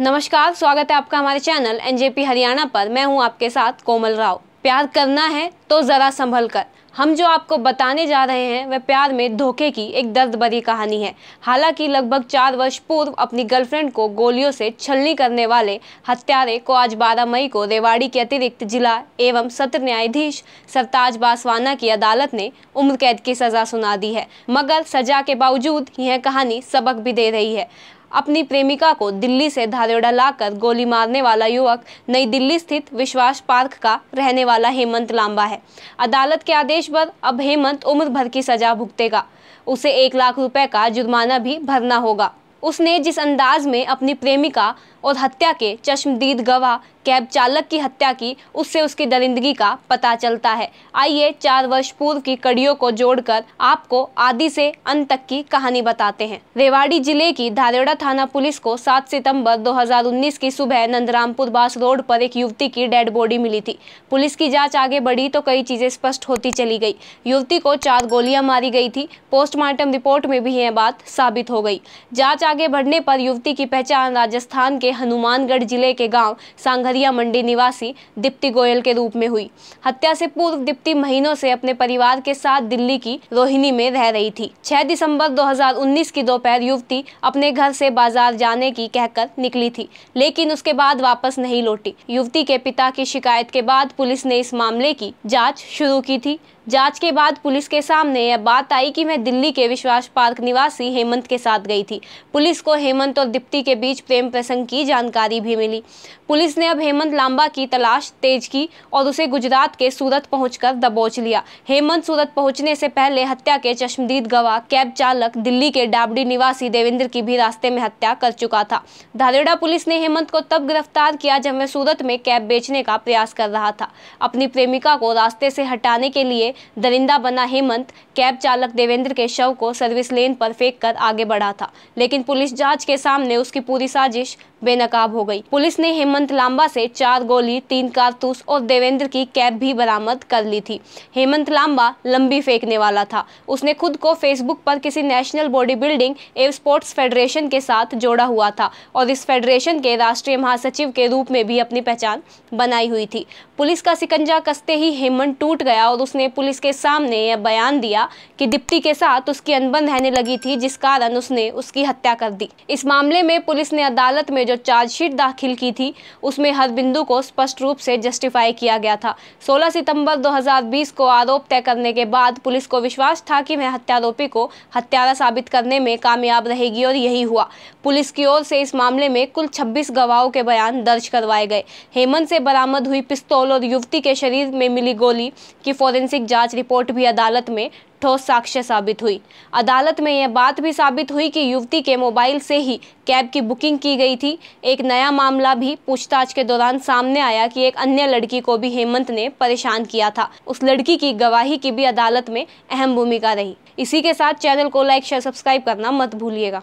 नमस्कार स्वागत है आपका हमारे चैनल एनजेपी हरियाणा पर मैं हूं आपके साथ कोमल राव प्यार करना है तो ज़रा संभल कर हम जो आपको बताने जा रहे हैं वह प्यार में धोखे की एक दर्द भरी कहानी है हालांकि लगभग चार वर्ष पूर्व अपनी गर्लफ्रेंड को गोलियों से छलनी करने वाले हत्यारे को आज 12 मई को रेवाड़ी के अतिरिक्त जिला एवं सत्र न्यायाधीश सरताज बासवाना की अदालत ने उम्र कैद की सजा सुना दी है मगर सजा के बावजूद यह कहानी सबक भी दे रही है अपनी प्रेमिका को दिल्ली से धारेड़ा लाकर गोली मारने वाला युवक नई दिल्ली स्थित विश्वास पार्क का रहने वाला हेमंत लांबा है अदालत के आदेश पर अब हेमंत उम्र भर की सजा भुगतेगा उसे एक लाख रुपए का जुर्माना भी भरना होगा उसने जिस अंदाज में अपनी प्रेमिका और हत्या के चश्मदीद गवाह कैब चालक की हत्या की उससे उसकी दरिंदगी का पता चलता है आइए चार वर्ष पूर्व की कड़ियों को जोड़कर आपको आदि से अंत तक की कहानी बताते हैं रेवाड़ी जिले की धारेड़ा थाना पुलिस को 7 सितंबर 2019 की सुबह नंदरामपुर बास रोड पर एक युवती की डेड बॉडी मिली थी पुलिस की जांच आगे बढ़ी तो कई चीजें स्पष्ट होती चली गई युवती को चार गोलियां मारी गई थी पोस्टमार्टम रिपोर्ट में भी यह बात साबित हो गई जाँच आगे बढ़ने पर युवती की पहचान राजस्थान के हनुमानगढ़ जिले के गाँव सांघ खरिया मंडी निवासी दीप्ति गोयल के रूप में हुई हत्या से पूर्व दीप्ति महीनों से अपने परिवार के साथ दिल्ली की रोहिणी में रह रही थी 6 दिसंबर 2019 की दोपहर युवती अपने घर से बाजार जाने की कहकर निकली थी लेकिन उसके बाद वापस नहीं लौटी युवती के पिता की शिकायत के बाद पुलिस ने इस मामले की जाँच शुरू की थी जांच के बाद पुलिस के सामने यह बात आई कि मैं दिल्ली के विश्वास पार्क निवासी हेमंत के साथ गई थी पुलिस को हेमंत और दीप्ति के बीच प्रेम प्रसंग की जानकारी भी मिली पुलिस ने अब हेमंत लांबा की तलाश तेज की और उसे गुजरात के सूरत पहुंचकर दबोच लिया हेमंत सूरत पहुंचने से पहले हत्या के चश्मदीद गवाह कैब चालक दिल्ली के डाबडी निवासी देवेंद्र की भी रास्ते में हत्या कर चुका था धारेड़ा पुलिस ने हेमंत को तब गिरफ्तार किया जब वह सूरत में कैब बेचने का प्रयास कर रहा था अपनी प्रेमिका को रास्ते से हटाने के लिए दरिंदा बना हेमंत कैब चालक देवेंद्र के शव को सर्विस लेन पर फेंक कर आगे बढ़ा था लेकिन पुलिस जांच के सामने उसकी पूरी साजिश बेनकाब हो गई पुलिस ने हेमंत लांबा से चार गोली तीन कारतूस और देवेंद्र की कैब भी बरामद कर ली थी हेमंत लांबा लंबी फेंकने वाला था उसने खुद को फेसबुक पर किसी नेशनल बॉडी बिल्डिंग एवं स्पोर्ट्स फेडरेशन के साथ जोड़ा हुआ था और इस फेडरेशन के राष्ट्रीय महासचिव के रूप में भी अपनी पहचान बनाई हुई थी पुलिस का सिकंजा कसते ही हेमंत टूट गया और उसने पुलिस के सामने यह बयान दिया कि दीप्ति के साथ उसकी अनबन रहने लगी थी जिस कारण उसने उसकी हत्या कर दी इस मामले में पुलिस ने अदालत में जो चार्जशीट दाखिल की थी उसमें हर बिंदु को स्पष्ट रूप से जस्टिफाई किया गया था 16 सितंबर 2020 को आरोप तय करने के बाद पुलिस को विश्वास था कि वह हत्यारोपी को हत्यारा साबित करने में कामयाब रहेगी और यही हुआ पुलिस की ओर से इस मामले में कुल छब्बीस गवाहों के बयान दर्ज करवाए गए हेमंत से बरामद हुई पिस्तौल और युवती के शरीर में मिली गोली की फोरेंसिक जाँच रिपोर्ट भी अदालत में ठोस साक्ष्य साबित हुई अदालत में यह बात भी साबित हुई कि युवती के मोबाइल से ही कैब की बुकिंग की गई थी एक नया मामला भी पूछताछ के दौरान सामने आया कि एक अन्य लड़की को भी हेमंत ने परेशान किया था उस लड़की की गवाही की भी अदालत में अहम भूमिका रही इसी के साथ चैनल को लाइक शेयर सब्सक्राइब करना मत भूलिएगा